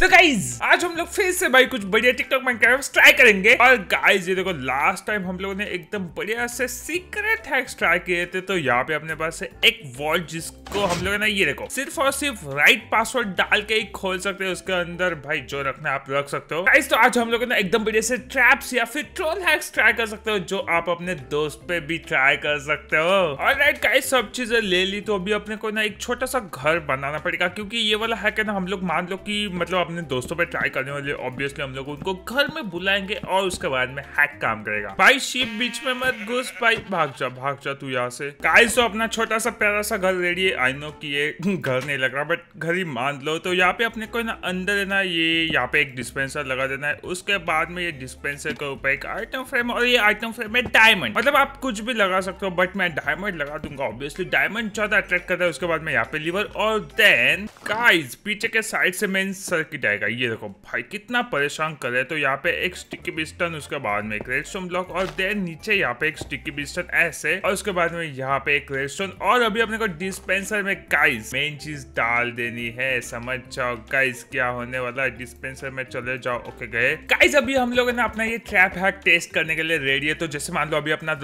तो गाइज आज हम लोग फिर से भाई कुछ बढ़िया टिकटॉक माइनक्राफ्ट ट्राई करेंगे और गाइज ये देखो लास्ट टाइम हम लोगों ने एकदम बढ़िया से सीक्रेट हैक्स ट्राई किए थे तो यहाँ पे अपने पास है एक वॉल जिसको हम लोग ना ये देखो सिर्फ और सिर्फ राइट पासवर्ड डाल के ही खोल सकते हैं उसके अंदर भाई जो रखना आप रख सकते हो गाइज तो आज हम लोग ना एकदम बढ़िया से ट्रैप्स या फिर ट्रोल हैक्स ट्राई कर सकते हो जो आप अपने दोस्त पे भी ट्राई कर सकते हो और राइट गाइज सब चीजें ले ली तो अभी अपने को ना एक छोटा सा घर बनाना पड़ेगा क्योंकि ये वाला हैक है ना हम लोग मान लो की मतलब अपने दोस्तों पे ट्राई करने वाले ऑब्वियसली हम लोग उनको घर में बुलाएंगे और उसके बाद में हैक काम करेगा भाई शिप बीच में मत घुस भाई भाग जा भाग जा तू यहाँ से गाइस तो अपना छोटा सा प्यारा सा घर रेडी है आई नो कि ये घर नहीं लग रहा बट घर ही मान लो तो यहाँ पे अपने को ना अंदर है ना ये यहाँ पे एक डिस्पेंसर लगा देना है उसके बाद में ये डिस्पेंसर के ऊपर एक आइटम फ्रेम और ये आइटम फ्रेम है डायमंड मतलब आप कुछ भी लगा सकते हो बट मैं डायमंड लगा दूंगा ऑब्वियसली डायमंड ज्यादा अट्रैक्ट करता है उसके बाद में यहाँ पे लीवर और देन गाइस पीछे के साइड से मेन सर्किट जाएगा ये देखो भाई कितना परेशान कर रहे तो यहाँ पे एक स्टिकी बिस्टन उसके बाद में एक रेडस्टोन ब्लॉक और देन नीचे यहाँ पे एक स्टिकी बिस्टन ऐसे और उसके बाद में यहाँ पे एक रेडस्टोन और अभी अपने को डिस्पेंसर में काइस मेन चीज डाल देनी है समझ जाओ काइस क्या होने वाला है डिस्पेंसर में चले जाओ ओके गए काइस अभी हम लोग ने अपना ये ट्रैप हैक टेस्ट करने के लिए रेडी है तो जैसे मान लो अभी अपना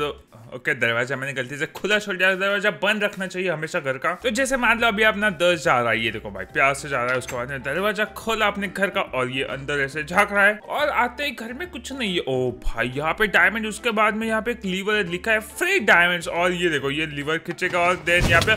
ओके दरवाजा मैंने गलती से खुला छोड़ दिया दरवाजा बंद रखना चाहिए हमेशा घर का तो जैसे मान लो अभी अपना दस जा रहा है ये देखो भाई प्यार से जा रहा है उसके बाद दरवाजा खोला अपने घर का और ये अंदर ऐसे झाक रहा है और आते ही घर में कुछ नहीं है ओ भाई यहाँ पे डायमंड उसके बाद में यहाँ पे एक लीवर लिखा है फ्री डायमंड और ये देखो ये लीवर खींचेगा और देन यहाँ पे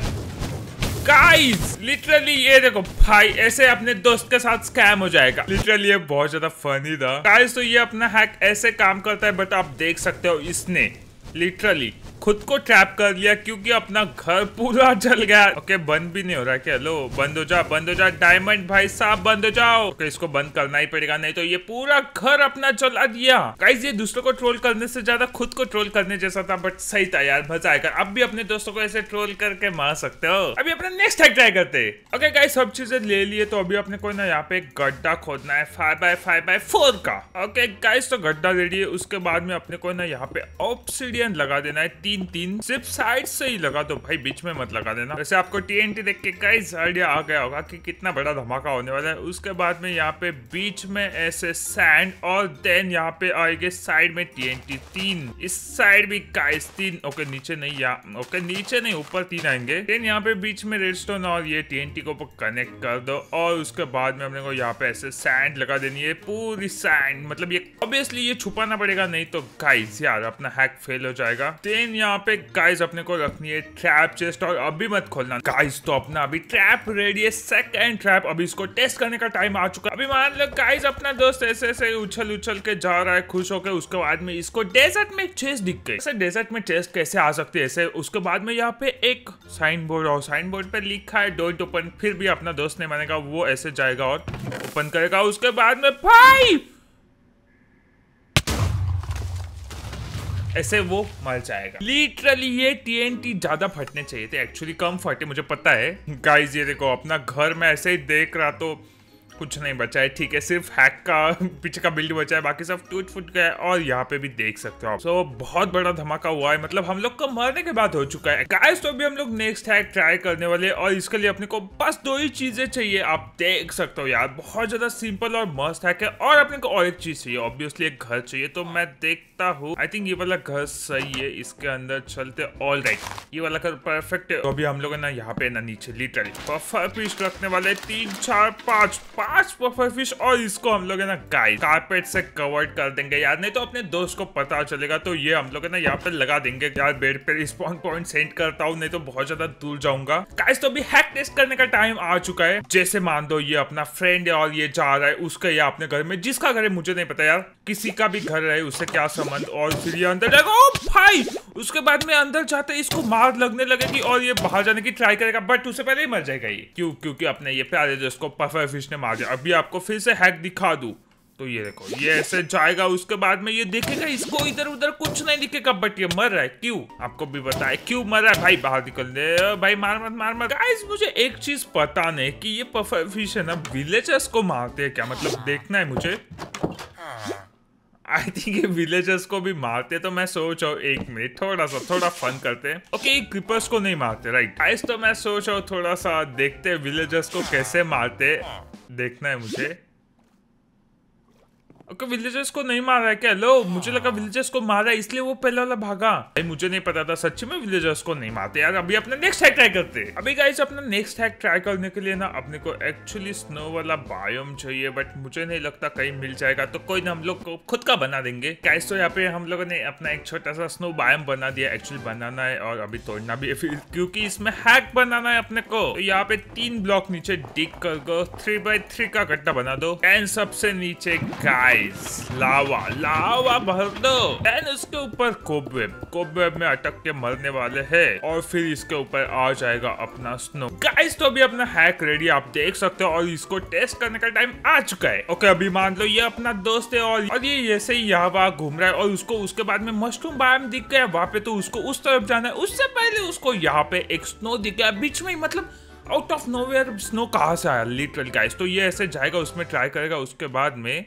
गाइस लिटरली ये देखो भाई ऐसे अपने दोस्त के साथ स्कैम हो जाएगा लिटरली ये बहुत ज्यादा फनी था गाइस तो ये अपना हैक ऐसे काम करता है बट आप देख सकते हो इसने Literally. खुद को ट्रैप कर लिया क्योंकि अपना घर पूरा जल गया ओके बंद भी नहीं हो रहा क्या लो बंद हो जा बंद हो जा डायमंड भाई साहब बंद हो जाओ ओके इसको बंद करना ही पड़ेगा नहीं तो ये पूरा घर अपना चला दिया गाइस ये दूसरों को ट्रोल करने से ज्यादा खुद को ट्रोल करने जैसा था बट सही था यार मजा आएगा अब भी अपने दोस्तों को ऐसे ट्रोल करके मार सकते हो अभी अपना नेक्स्ट हैक ट्राई करते ओके गाइज सब चीजें ले लिए तो अभी अपने को ना यहाँ पे गड्ढा खोदना है five by five by four का ओके गाइस तो गड्ढा ले लिए उसके बाद में अपने को ना यहाँ पे ऑप्सीडियन लगा देना है तीन तीन सिर्फ साइड से ही लगा दो तो भाई बीच में मत लगा देना वैसे आपको टीएनटी देख के कई आइडिया आ गया होगा कि कितना बड़ा धमाका होने वाला है उसके बाद में यहाँ पे बीच में ऐसे सैंड और देन यहाँ पे आएंगे साइड में टीएनटी तीन इस साइड भी काइस तीन ओके नीचे नहीं यहाँ ओके नीचे नहीं ऊपर तीन आएंगे देन यहाँ पे बीच में रेडस्टोन और ये टीएनटी को कनेक्ट कर दो और उसके बाद में अपने को यहाँ पे ऐसे सैंड लगा देनी है पूरी सैंड मतलब ये ऑब्वियसली ये छुपाना पड़ेगा नहीं तो गाइस यार अपना हैक फेल हो जाएगा देन यहाँ पे गाइस अपने को रखनी है ट्रैप चेस्ट और अभी मत खोलना गाइस तो अपना अभी ट्रैप रेडी है सेकंड ट्रैप अभी इसको टेस्ट करने का टाइम आ चुका है अभी मान लो गाइस अपना दोस्त ऐसे ऐसे उछल उछल के जा रहा है खुश होकर उसके बाद में इसको डेजर्ट में चेस्ट दिख गई ऐसे डेजर्ट में चेस्ट कैसे आ सकती है ऐसे उसके बाद में यहाँ पे एक साइन बोर्ड और साइन बोर्ड पे लिखा है डोंट ओपन फिर भी अपना दोस्त ने मानेगा वो ऐसे जाएगा और ओपन करेगा उसके बाद में फाइव ऐसे वो मर जाएगा लिटरली ये टीएनटी ज्यादा फटने चाहिए थे एक्चुअली कम फटे मुझे पता है गाइज ये देखो अपना घर में ऐसे ही देख रहा तो कुछ नहीं बचा है ठीक है सिर्फ हैक का पीछे का बिल्ड बचा है बाकी सब टूट फूट गया है और यहाँ पे भी देख सकते हो आप सो बहुत बड़ा धमाका हुआ है मतलब हम लोग का मरने के बाद हो चुका है गाइस तो अभी हम लोग नेक्स्ट हैक ट्राई करने वाले और इसके लिए अपने को बस दो ही चीजें चाहिए आप देख सकते हो यार बहुत ज्यादा सिंपल और मस्त हैक है और अपने को और एक चीज चाहिए ऑब्वियसली एक घर चाहिए तो मैं देखता हूँ आई थिंक ये वाला घर सही है इसके अंदर चलते ऑल राइट right. ये वाला घर परफेक्ट है तो अभी हम लोग ना यहाँ पे ना नीचे लिटरली पीस रखने वाले तीन चार पाँच लास्ट पफर फिश और इसको हम लोग है ना गाय कारपेट से कवर्ड कर देंगे यार नहीं तो अपने दोस्त को पता चलेगा तो ये हम लोग है ना यहाँ पे लगा देंगे यार बेड पे रिस्पॉन्स पॉइंट सेंड करता हूँ नहीं तो बहुत ज्यादा दूर जाऊंगा गाइस तो अभी हैक टेस्ट करने का टाइम आ चुका है जैसे मान दो ये अपना फ्रेंड है और ये जा रहा है उसका या अपने घर में जिसका घर है मुझे नहीं पता यार किसी का भी घर रहे उसे क्या संबंध और फिर ये अंदर जाएगा ओ भाई उसके बाद में अंदर जाते इसको मार लगने लगेगी और ये बाहर जाने की ट्राई करेगा बट उसे पहले ही मर जाएगा ये क्यों क्योंकि अपने ये प्यारे दोस्त को पफर फिश ने मार दिया अभी आपको फिर से हैक दिखा दू तो ये देखो ये ऐसे जाएगा उसके बाद में ये देखेगा इसको इधर उधर कुछ नहीं दिखेगा बट ये मर रहा है क्यों आपको भी बताए क्यों मर रहा है भाई बाहर निकल दे भाई मार मत मार मत गाइस मुझे एक चीज पता नहीं कि ये पफर फिश है ना विलेजर्स को मारते हैं क्या मतलब देखना है मुझे आई थिंक विलेजर्स को भी मारते तो मैं सोच रहा हूँ एक मिनट थोड़ा सा थोड़ा फन करते हैं ओके क्रिपर्स को नहीं मारते राइट आइस तो मैं सोच रहा हूँ थोड़ा सा देखते विलेजर्स को कैसे मारते देखना है मुझे ओके विलेजर्स को नहीं मारा है क्या लो मुझे लगा विलेजर्स को मारा है इसलिए वो पहला वाला भागा भाई मुझे नहीं पता था सच में विलेजर्स को नहीं मारते यार अभी अपना नेक्स्ट हैक ट्राई करते अभी गाइस अपना नेक्स्ट हैक ट्राई करने के लिए ना अपने को एक्चुअली स्नो वाला बायोम चाहिए बट मुझे नहीं लगता कहीं मिल जाएगा तो कोई ना हम लोग को खुद का बना देंगे गाइस तो यहाँ पे हम लोगों ने अपना एक छोटा सा स्नो बायोम बना दिया एक्चुअली बनाना है और अभी तोड़ना भी है क्योंकि इसमें हैक बनाना है अपने को तो यहाँ पे तीन ब्लॉक नीचे डिग कर थ्री बाई थ्री का गड्ढा बना दो एंड सबसे नीचे गाय गाइस लावा लावा भर दो देन उसके ऊपर कोबवेब कोबवेब में अटक के मरने वाले हैं और फिर इसके ऊपर आ जाएगा अपना स्नो गाइस तो अभी अपना हैक रेडी आप देख सकते हो और इसको टेस्ट करने का टाइम आ चुका है ओके अभी मान लो ये अपना दोस्त है और, और ये ऐसे ही यहाँ वहाँ घूम रहा है और उसको उसके बाद में मशरूम बायम दिख गया वहाँ पे तो उसको उस तरफ जाना है उससे पहले उसको यहाँ पे एक स्नो दिख गया बीच में मतलब आउट ऑफ नोवेयर स्नो कहाँ से आया लिटरल गाइस तो ये ऐसे जाएगा उसमें ट्राई करेगा उसके बाद में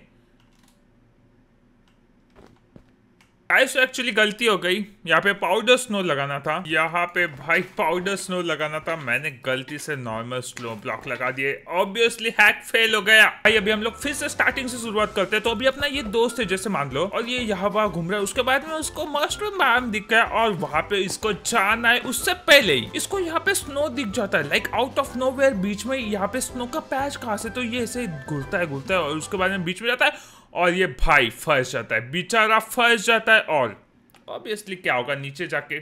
गाइस एक्चुअली गलती हो गई यहाँ पे पाउडर स्नो लगाना था यहाँ पे भाई पाउडर स्नो लगाना था मैंने गलती से नॉर्मल स्नो ब्लॉक लगा दिए ऑब्वियसली हैक फेल हो गया भाई अभी हम लोग फिर से स्टार्टिंग से शुरुआत करते हैं तो अभी अपना ये दोस्त है जैसे मान लो और ये यहाँ वहां घूम रहा है उसके बाद में उसको मशरूम मैम दिख गया और वहाँ पे इसको जाना है उससे पहले ही इसको यहाँ पे स्नो दिख जाता है लाइक आउट ऑफ नो बीच में यहाँ पे स्नो का पैच कहा से तो ये ऐसे घुलता है घुलता है और उसके बाद में बीच में जाता है और ये भाई फंस जाता है बेचारा फंस जाता है और ऑब्वियसली क्या होगा नीचे जाके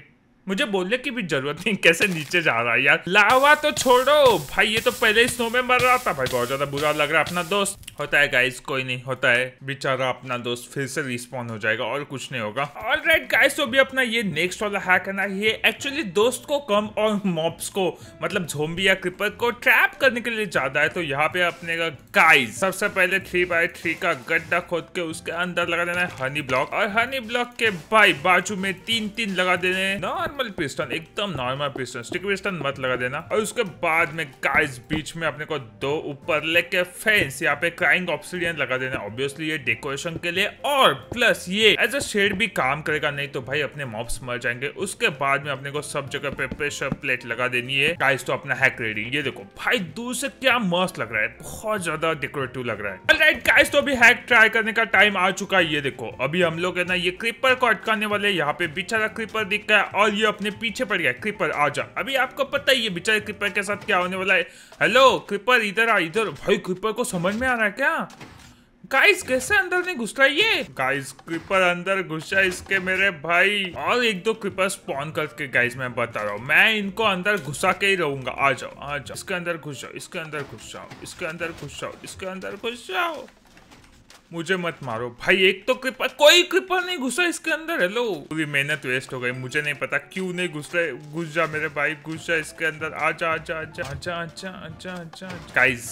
मुझे बोलने की भी जरूरत नहीं कैसे नीचे जा रहा है यार लावा तो छोड़ो भाई ये तो पहले स्नो में मर रहा था भाई बहुत ज्यादा बुरा लग रहा है अपना दोस्त होता है गाइस कोई नहीं होता है बेचारा अपना दोस्त फिर से रिस्पॉन्ड हो जाएगा और कुछ नहीं होगा ऑल राइट गाइस तो भी अपना ये नेक्स्ट वाला हैक है ना ये एक्चुअली दोस्त को कम और मॉप्स को मतलब झोम्बी या क्रिपर को ट्रैप करने के लिए ज्यादा है तो यहाँ पे अपने का गाइस सबसे पहले थ्री बाय थ्री का गड्ढा खोद के उसके अंदर लगा देना है हनी ब्लॉक और हनी ब्लॉक के भाई बाजू में तीन तीन लगा देने नॉर्मल नॉर्मल पिस्टन एकदम नॉर्मल पिस्टन स्टिक पिस्टन मत लगा देना और उसके बाद में गाइस बीच में अपने को दो ऊपर लेके फेंस यहाँ पे क्राइंग ऑप्शन लगा देना ऑब्वियसली ये डेकोरेशन के लिए और प्लस ये एज अ शेड भी काम करेगा नहीं तो भाई अपने मॉप्स मर जाएंगे उसके बाद में अपने को सब जगह पे प्रेशर प्लेट लगा देनी है गाइस तो अपना हैक रेडी ये देखो भाई दूर से क्या मस्त लग रहा है बहुत ज्यादा डेकोरेटिव लग रहा है राइट गाइस तो अभी हैक ट्राई करने का टाइम आ चुका है ये देखो अभी हम लोग है ना ये क्रीपर को अटकाने वाले यहाँ पे बिछा क्रीपर दिख गया और ये अपने पीछे पड़ गया क्रिपर आ जा अभी आपको पता ही है बेचारे क्रिपर के साथ क्या होने वाला है हेलो क्रिपर इधर आ इधर भाई क्रिपर को समझ में आ रहा है क्या गाइस कैसे अंदर नहीं घुस रहा ये गाइस क्रिपर अंदर घुसा इसके मेरे भाई और एक दो क्रिपर स्पॉन करके गाइस मैं बता रहा हूँ मैं इनको अंदर घुसा के ही रहूंगा आ जाओ आ जाओ इसके अंदर घुस जाओ इसके अंदर घुस जाओ इसके अंदर घुस जाओ इसके अंदर घुस जाओ मुझे मत मारो भाई एक तो कृपा कोई कृपा नहीं घुसा इसके अंदर हेलो पूरी मेहनत वेस्ट हो गई मुझे नहीं पता क्यों नहीं घुस रहे घुस जा मेरे भाई घुस जा इसके अंदर आजा आजा आजा आजा आजा आजा आजा गाइस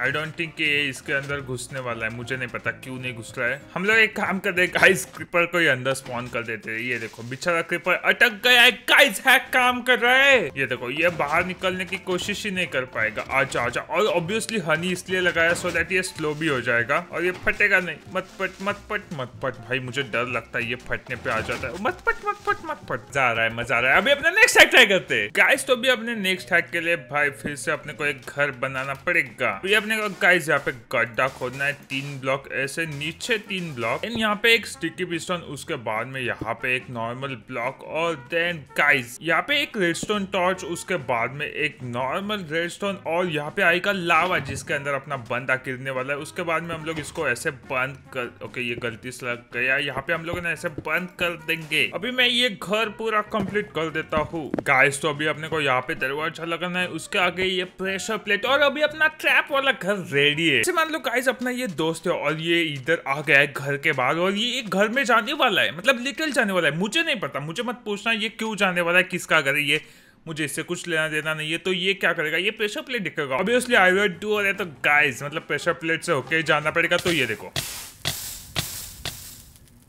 आई डोंट थिंक ये इसके अंदर घुसने वाला है मुझे नहीं पता क्यों नहीं घुस रहा है हम लोग एक काम कर दे गाइस क्रिपर को ये अंदर स्पॉन कर देते हैं ये देखो बिछारा क्रिपर अटक गया है गाइस हैक काम कर रहा है ये देखो ये बाहर निकलने की कोशिश ही नहीं कर पाएगा अच्छा अच्छा और ऑब्वियसली हनी इसलिए लगाया सो देट ये स्लो भी हो जाएगा और ये फटेगा नहीं मत पट मत पट मत पट भाई मुझे डर लगता है ये फटने पे आ जाता है मत पट मत पट मत पट जा रहा है मजा आ रहा है अभी अपना नेक्स्ट हैक ट्राई करते गाइस तो भी अपने नेक्स्ट हैक के लिए भाई फिर से अपने को एक घर बनाना पड़ेगा तो अपने करने का गाइस यहाँ पे गड्ढा खोदना है तीन ब्लॉक ऐसे नीचे तीन ब्लॉक एंड यहाँ पे एक स्टिकी पिस्टन उसके बाद में यहाँ पे एक नॉर्मल ब्लॉक और देन गाइस यहाँ पे एक रेडस्टोन टॉर्च उसके बाद में एक नॉर्मल रेडस्टोन और यहाँ पे आएगा लावा जिसके अंदर अपना बंदा गिरने वाला है उसके बाद में हम लोग इसको ऐसे बंद कर ओके ये गलती से लग गया यहाँ पे हम लोग ऐसे बंद कर देंगे अभी मैं ये घर पूरा कम्प्लीट कर देता हूँ गाइस तो अभी अपने को यहाँ पे दरवाजा लगाना है उसके आगे ये प्रेशर प्लेट और अभी अपना ट्रैप वाला घर रेडी है मान लो गाइस अपना ये दोस्त है और ये इधर आ गया है घर के बाहर और ये एक घर में जाने वाला है मतलब लिटल जाने वाला है मुझे नहीं पता मुझे मत पूछना ये क्यों जाने वाला है किसका घर है ये मुझे इससे कुछ लेना देना नहीं है तो ये क्या करेगा ये प्रेशर प्लेट दिखेगा अभी उसलिए आई वेट टू और तो गाइज मतलब प्रेशर प्लेट से होके जाना पड़ेगा तो ये देखो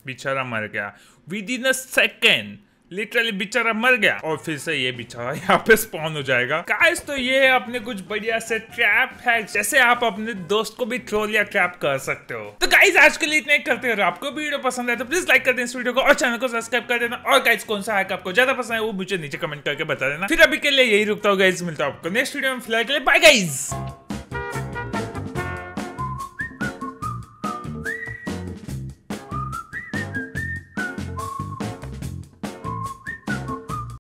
बेचारा मर गया within a second literally बिचारा मर गया और फिर से ये बिचारा यहाँ पे स्पॉन हो जाएगा गाइस तो ये है अपने कुछ बढ़िया से ट्रैप है जैसे आप अपने दोस्त को भी ट्रोल या ट्रैप कर सकते हो तो गाइस आज के लिए इतना ही करते हैं आपको वीडियो पसंद है तो प्लीज लाइक कर देना इस वीडियो को और चैनल को सब्सक्राइब कर देना और गाइज कौन सा हैक आपको ज्यादा पसंद है वो मुझे नीचे कमेंट करके बता देना फिर अभी के लिए यही रुकता हूँ गाइज मिलता हूँ आपको नेक्स्ट वीडियो में फिलहाल के लिए बाय गाइज